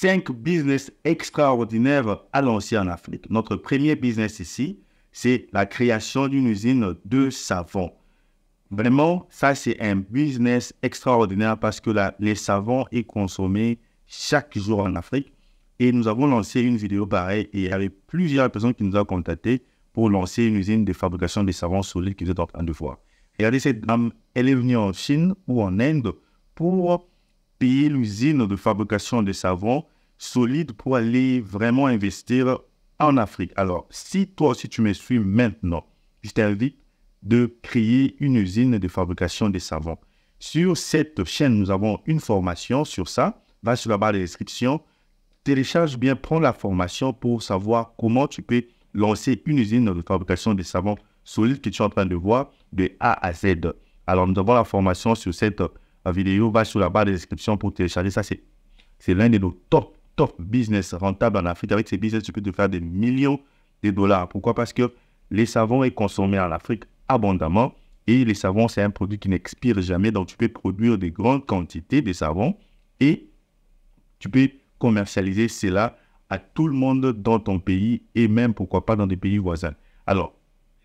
cinq business extraordinaires à lancer en Afrique. Notre premier business ici, c'est la création d'une usine de savon. Vraiment, ça, c'est un business extraordinaire parce que les savons sont consommés chaque jour en Afrique. Et nous avons lancé une vidéo pareille et il y avait plusieurs personnes qui nous ont contactés pour lancer une usine de fabrication de savons solides que vous êtes en train de voir. Regardez cette dame, elle est venue en Chine ou en Inde pour payer l'usine de fabrication de savon solide pour aller vraiment investir en Afrique. Alors, si toi aussi tu me suis maintenant, je t'invite de créer une usine de fabrication de savon. Sur cette chaîne, nous avons une formation sur ça. Va sur la barre de description, télécharge bien, prends la formation pour savoir comment tu peux lancer une usine de fabrication de savon solide que tu es en train de voir de A à Z. Alors, nous avons la formation sur cette vidéo, va sur la barre de description pour télécharger ça. C'est l'un de nos top, top business rentables en Afrique. Avec ces business, tu peux te faire des millions de dollars. Pourquoi Parce que les savons est consommé en Afrique abondamment. Et les savons, c'est un produit qui n'expire jamais. Donc, tu peux produire des grandes quantités de savons et tu peux commercialiser cela à tout le monde dans ton pays et même, pourquoi pas, dans des pays voisins. Alors,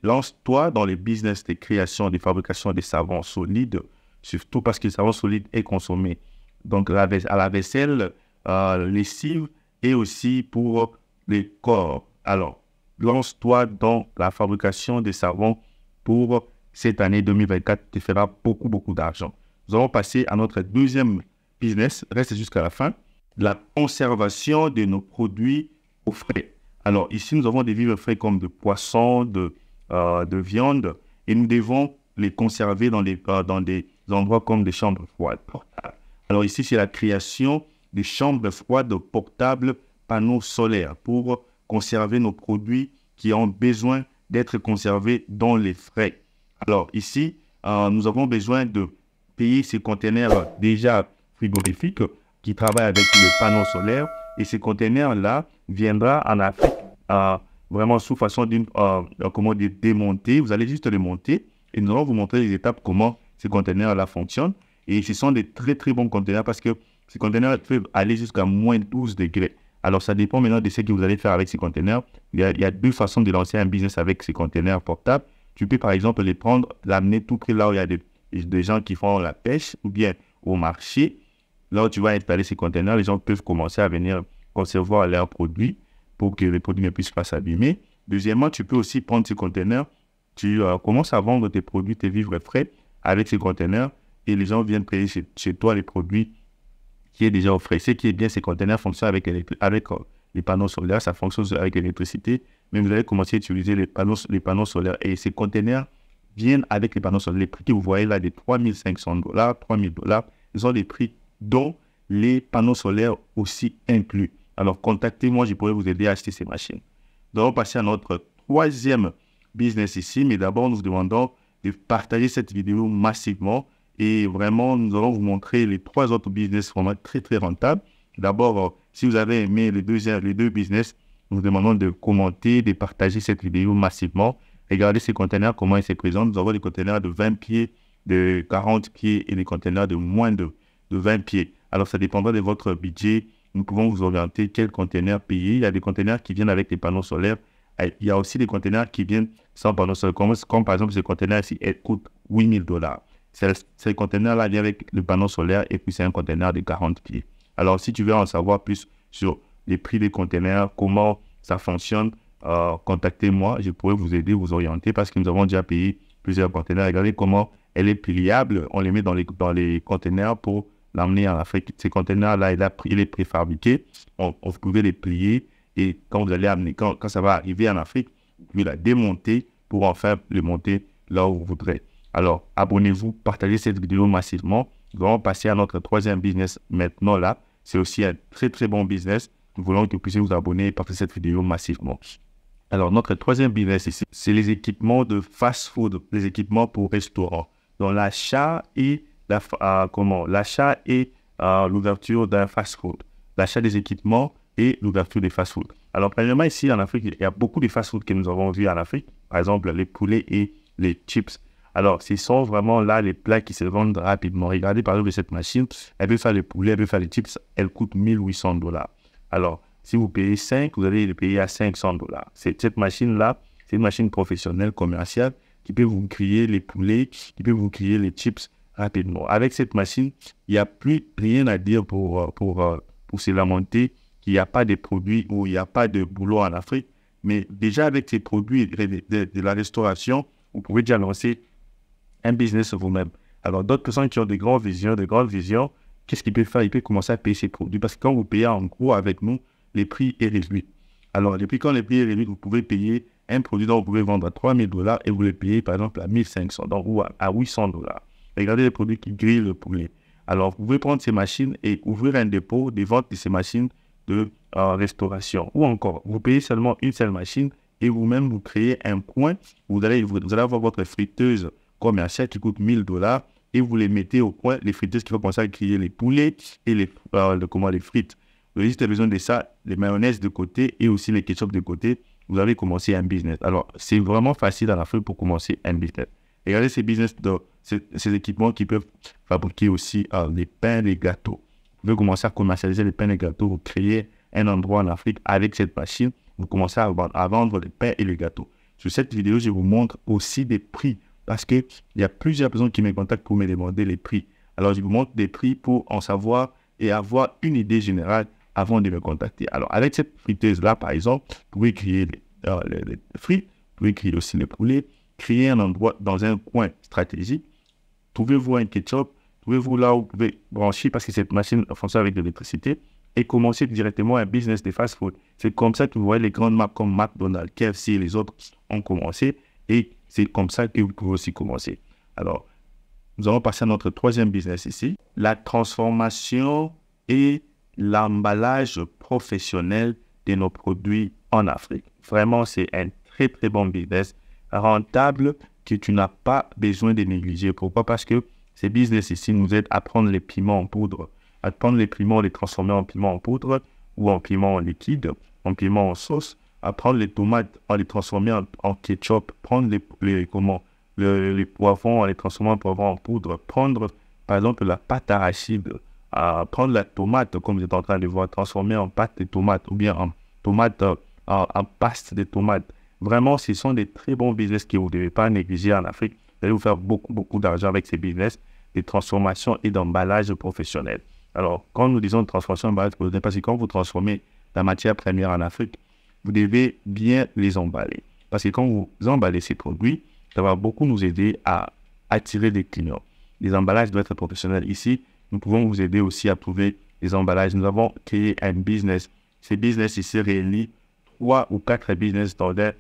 lance-toi dans les business de création, de fabrication des savons solides surtout parce que le savon solide est consommé. Donc, à la vaisselle, euh, lessive et aussi pour les corps. Alors, lance-toi dans la fabrication de savons pour cette année 2024. Tu feras beaucoup, beaucoup d'argent. Nous allons passer à notre deuxième business. Reste jusqu'à la fin. La conservation de nos produits au frais. Alors, ici, nous avons des vivres frais comme de poissons, de, euh, de viande, et nous devons les conserver dans, les, euh, dans des endroits comme des chambres froides portables. Alors ici, c'est la création des chambres froides portables panneaux solaires pour conserver nos produits qui ont besoin d'être conservés dans les frais. Alors ici, euh, nous avons besoin de payer ces conteneurs déjà frigorifiques qui travaillent avec le panneau solaire et ces conteneurs-là viendra en Afrique euh, vraiment sous façon d'une, euh, euh comment Vous allez juste les monter et nous allons vous montrer les étapes comment ces conteneurs-là fonctionnent. Et ce sont des très, très bons conteneurs parce que ces conteneurs peuvent aller jusqu'à moins 12 degrés. Alors, ça dépend maintenant de ce que vous allez faire avec ces conteneurs. Il, y a, deux façons de lancer un business avec ces conteneurs portables. Tu peux, par exemple, les prendre, l'amener tout près là où il y a des, gens qui font la pêche ou bien au marché. Là où tu vas installer ces conteneurs, les gens peuvent commencer à venir concevoir leurs produits pour que les produits ne puissent pas s'abîmer. Deuxièmement, tu peux aussi prendre ces conteneurs. Tu euh, commences à vendre tes produits, tes vivres frais avec ces conteneurs et les gens viennent payer chez, toi les produits qui est déjà offert. Ce qui est bien, ces conteneurs fonctionnent avec, avec euh, les panneaux solaires, ça fonctionne avec l'électricité, mais vous allez commencer à utiliser les panneaux, les panneaux solaires. Et ces conteneurs viennent avec les panneaux solaires. Les prix que vous voyez là, des 3500 dollars, 3000 dollars, ils ont des prix dont les panneaux solaires aussi inclus. Alors, contactez-moi, je pourrais vous aider à acheter ces machines. Nous allons passer à notre troisième business ici, mais d'abord, nous demandons de partager cette vidéo massivement. Et vraiment, nous allons vous montrer les trois autres business vraiment très, très rentables. D'abord, euh, si vous avez aimé les deux, les deux business, nous vous demandons de commenter, de partager cette vidéo massivement. Regardez ces conteneurs, comment ils se présentent. Nous avons des conteneurs de 20 pieds, de 40 pieds et des conteneurs de moins de, de 20 pieds. Alors, ça dépendra de votre budget. Nous pouvons vous orienter quel conteneur payer. Il y a des conteneurs qui viennent avec des panneaux solaires. Il y a aussi des conteneurs qui viennent sans panneau solaire, comme, par exemple ce conteneur-ci, il coûte 8000 dollars. Ce conteneur-là vient avec le panneau solaire et puis c'est un conteneur de 40 pieds. Alors, si tu veux en savoir plus sur les prix des conteneurs, comment ça fonctionne, euh, contactez-moi, je pourrais vous aider, vous orienter parce que nous avons déjà payé plusieurs conteneurs. Regardez comment elle est pliable. On les met dans les, dans conteneurs pour l'amener en Afrique. Ce conteneurs-là, il, est préfabriqué. On, on, vous pouvez les plier et quand vous allez amener, quand ça va arriver en Afrique, puis la démonter pour enfin le monter là où vous voudrez. Alors, abonnez-vous, partagez cette vidéo massivement. Nous allons passer à notre troisième business maintenant là. C'est aussi un très très bon business. Nous voulons que vous puissiez vous abonner et partager cette vidéo massivement. Alors, notre troisième business ici, c'est les équipements de fast-food, les équipements pour restaurants. Donc, l'achat et la, ah, comment L'achat et ah, l'ouverture d'un fast-food. L'achat des équipements et l'ouverture des fast-food. Alors, premièrement, ici en Afrique, il y a beaucoup de fast-food que nous avons vu en Afrique. Par exemple, les poulets et les chips. Alors, ce sont vraiment là les plats qui se vendent rapidement. Regardez par exemple cette machine, elle peut faire les poulets, elle peut faire les chips, elle coûte 1800 dollars. Alors, si vous payez 5, vous allez le payer à 500 dollars. Cette machine-là, c'est une machine professionnelle, commerciale, qui peut vous créer les poulets, qui peut vous créer les chips rapidement. Avec cette machine, il n'y a plus rien à dire pour, euh, pour, pour, euh, pour se lamenter qu'il n'y a pas de produits ou il n'y a pas de boulot en Afrique. Mais déjà avec ces produits de, la restauration, vous pouvez déjà lancer un business vous-même. Alors d'autres personnes qui ont de grandes visions, de grandes visions, qu'est-ce qu'ils peuvent faire Ils peuvent commencer à payer ces produits. Parce que quand vous payez en gros avec nous, les prix est réduit. Alors les prix, quand les prix est réduit, vous pouvez payer un produit dont vous pouvez vendre à 3000 dollars et vous le payez par exemple à 1500 500 ou à 800 dollars. Regardez les produits qui grillent le poulet. Alors vous pouvez prendre ces machines et ouvrir un dépôt de vente de ces machines de euh, restauration. Ou encore, vous payez seulement une seule machine et vous-même, vous créez un coin. Vous allez, vous, allez avoir votre friteuse commerciale qui coûte 1000 dollars et vous les mettez au coin, les friteuses qui vont commencer à créer les poulets et les, euh, comment, les frites. Vous avez juste besoin de ça, les mayonnaises de côté et aussi les ketchup de côté. Vous allez commencer un business. Alors, c'est vraiment facile à la fin pour commencer un business. regardez ces business, de, ces, équipements qui peuvent fabriquer aussi euh, les pains, les gâteaux veut commencer à commercialiser les pains et les gâteaux, vous créez un endroit en Afrique avec cette machine, vous commencez à vendre, les pains et les gâteaux. Sur cette vidéo, je vous montre aussi des prix parce qu'il y a plusieurs personnes qui me contactent pour me demander les prix. Alors, je vous montre des prix pour en savoir et avoir une idée générale avant de me contacter. Alors, avec cette friteuse-là, par exemple, vous pouvez créer les, frites, euh, vous pouvez créer aussi les poulets, créer un endroit dans un coin stratégique. Trouvez-vous un ketchup, trouvez-vous là où vous pouvez brancher parce que cette machine fonctionne avec de l'électricité et commencer directement un business de fast-food. C'est comme ça que vous voyez les grandes marques comme McDonald's, KFC et les autres ont commencé et c'est comme ça que vous pouvez aussi commencer. Alors, nous allons passer à notre troisième business ici, la transformation et l'emballage professionnel de nos produits en Afrique. Vraiment, c'est un très, très bon business, rentable, que tu n'as pas besoin de négliger. Pourquoi Parce que ces business ici nous aident à prendre les piments en poudre, à prendre les piments, les transformer en piments en poudre ou en piments en liquide, en piments en sauce, à prendre les tomates, à les transformer en, ketchup, prendre les, comment, les poivrons, à les transformer en poivrons en poudre, prendre par exemple la pâte arachide, à prendre la tomate, comme vous êtes en train de voir, transformer en pâte de tomate ou bien en tomate, euh, en, en paste de tomate. Vraiment, ce sont des très bons business que vous ne devez pas négliger en Afrique allez vous faire beaucoup, beaucoup d'argent avec ces business de transformation et d'emballage professionnel. Alors, quand nous disons transformation d'emballage professionnel, parce que quand vous transformez la matière première en Afrique, vous devez bien les emballer. Parce que quand vous emballez ces produits, ça va beaucoup nous aider à attirer des clients. Les emballages doivent être professionnels ici. Nous pouvons vous aider aussi à trouver les emballages. Nous avons créé un business. Ces business ici réunissent trois ou quatre business standards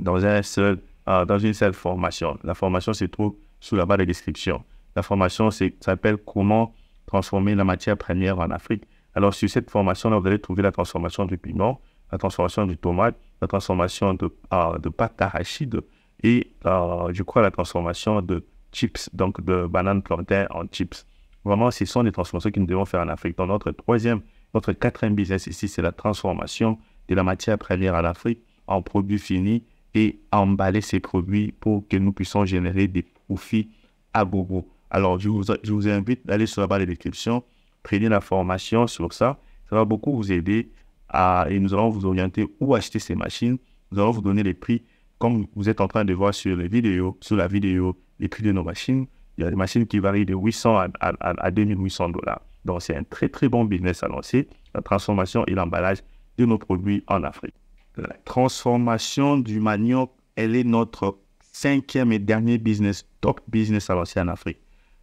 dans un seul euh, dans une seule formation. La formation se trouve sous la barre de description. La formation s'appelle Comment transformer la matière première en Afrique. Alors, sur cette formation-là, vous allez trouver la transformation du piment, la transformation du tomate, la transformation de, euh, de pâte d'arachide et, euh, je crois, la transformation de chips, donc de bananes plantain en chips. Vraiment, ce sont des transformations que nous devons faire en Afrique. Dans notre troisième, notre quatrième business ici, c'est la transformation de la matière première en Afrique en produits finis et emballer ces produits pour que nous puissions générer des profits à Gogo. Alors, je vous, invite d'aller sur la barre de description, prenez la formation sur ça. Ça va beaucoup vous aider à, et nous allons vous orienter où acheter ces machines. Nous allons vous donner les prix, comme vous êtes en train de voir sur, les vidéos, sur la vidéo, les prix de nos machines. Il y a des machines qui varient de 800 à 2800 dollars. Donc, c'est un très, très bon business à lancer, la transformation et l'emballage de nos produits en Afrique la transformation du manioc, elle est notre cinquième et dernier business, top business à en Afrique.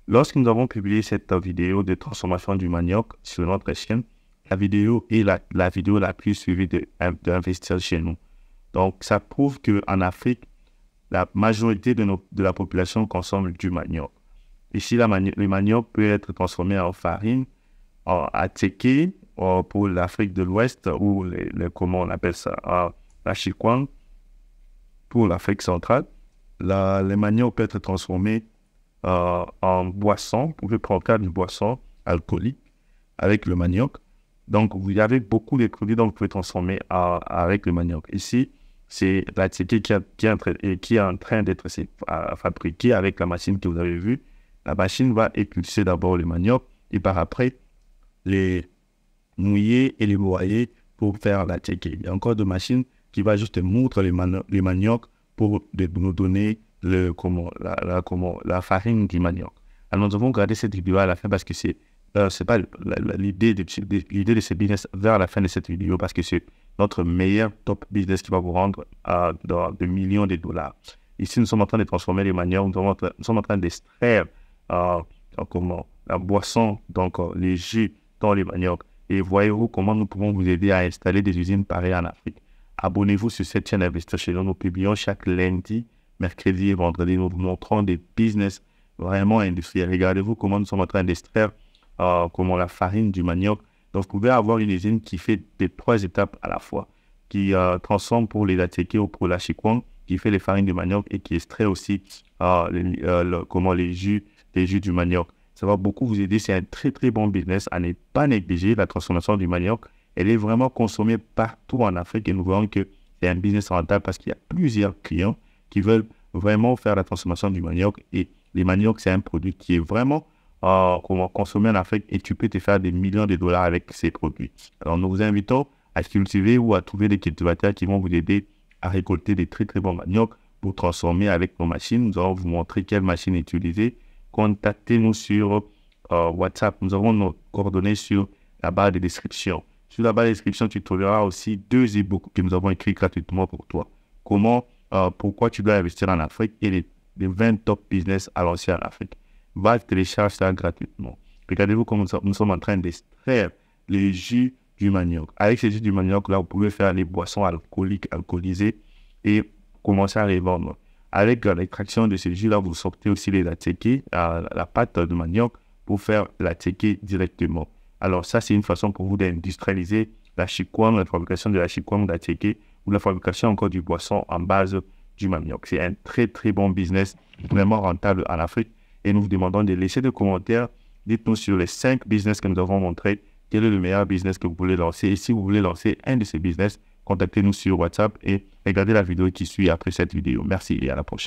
Lorsque nous avons publié cette vidéo de transformation du manioc sur notre chaîne, la vidéo est la, vidéo la plus suivie d'investisseurs chez nous. Donc, ça prouve qu'en Afrique, la majorité de, la population consomme du manioc. Ici, le manioc peut être transformé en farine, en attiqué, euh, pour l'Afrique de l'Ouest ou les, comment on appelle ça, la chikwang pour l'Afrique centrale. La, les maniocs peuvent être transformés euh, en boisson, vous pouvez prendre une boisson alcoolique avec le manioc. Donc, vous avez beaucoup de produits dont vous pouvez transformer euh, avec le manioc. Ici, c'est la qui, qui, qui, est en train d'être fabriquée avec la machine que vous avez vue. La machine va épulser d'abord le manioc et par après, les, mouiller et les broyer pour faire la checker. Il y a encore de machines qui va juste moudre les, les maniocs pour de nous donner le, comment, la, comment, la farine du manioc. Alors nous avons gardé cette vidéo à la fin parce que c'est euh, c'est pas l'idée de, l'idée de ce business vers la fin de cette vidéo parce que c'est notre meilleur top business qui va vous rendre à de millions de dollars. Ici, nous sommes en train de transformer les maniocs, nous, sommes en train d'extraire euh, comment, la boisson, donc euh, les jus dans les maniocs et voyez-vous comment nous pouvons vous aider à installer des usines pareilles en Afrique. Abonnez-vous sur cette chaîne Investor chez nous. publions chaque lundi, mercredi et vendredi. Nous vous montrons des business vraiment industriels. Regardez-vous comment nous sommes en train d'extraire euh, comment la farine du manioc. Donc, vous pouvez avoir une usine qui fait des trois étapes à la fois, qui euh, transforme pour les atéké ou pour la chikwang, qui fait les farines du manioc et qui extrait aussi euh, comment les jus, les jus du manioc. Ça va beaucoup vous aider. C'est un très, très bon business à ne pas négliger. La transformation du manioc, elle est vraiment consommée partout en Afrique et nous voyons que c'est un business rentable parce qu'il y a plusieurs clients qui veulent vraiment faire la transformation du manioc. Et les manioc, c'est un produit qui est vraiment euh, consommé en Afrique et tu peux te faire des millions de dollars avec ces produits. Alors, nous vous invitons à cultiver ou à trouver des cultivateurs qui vont vous aider à récolter des très, très bons maniocs, pour transformer avec nos machines. Nous allons vous montrer quelle machine utiliser, contactez-nous sur euh, WhatsApp. Nous avons nos coordonnées sur la barre de description. Sur la barre de description, tu trouveras aussi deux e-books que nous avons écrits gratuitement pour toi. Comment, euh, pourquoi tu dois investir en Afrique et les, 20 top business à lancer en Afrique. Va télécharger ça gratuitement. Regardez-vous comment nous, sommes en train d'extraire les jus du manioc. Avec ces jus du manioc, là, vous pouvez faire les boissons alcooliques, alcoolisées et commencer à les vendre. Avec l'extraction de ces jus-là, vous sortez aussi les attiqués, la, la pâte de manioc pour faire la directement. Alors ça, c'est une façon pour vous d'industrialiser la chikwang, la fabrication de la chikwang, de ou la fabrication encore du boisson en base du manioc. C'est un très très bon business, vraiment rentable en Afrique. Et nous vous demandons de laisser des commentaires. Dites-nous sur les cinq business que nous avons montrés, quel est le meilleur business que vous voulez lancer. Et si vous voulez lancer un de ces business, contactez-nous sur WhatsApp et regardez la vidéo qui suit après cette vidéo. Merci et à la prochaine.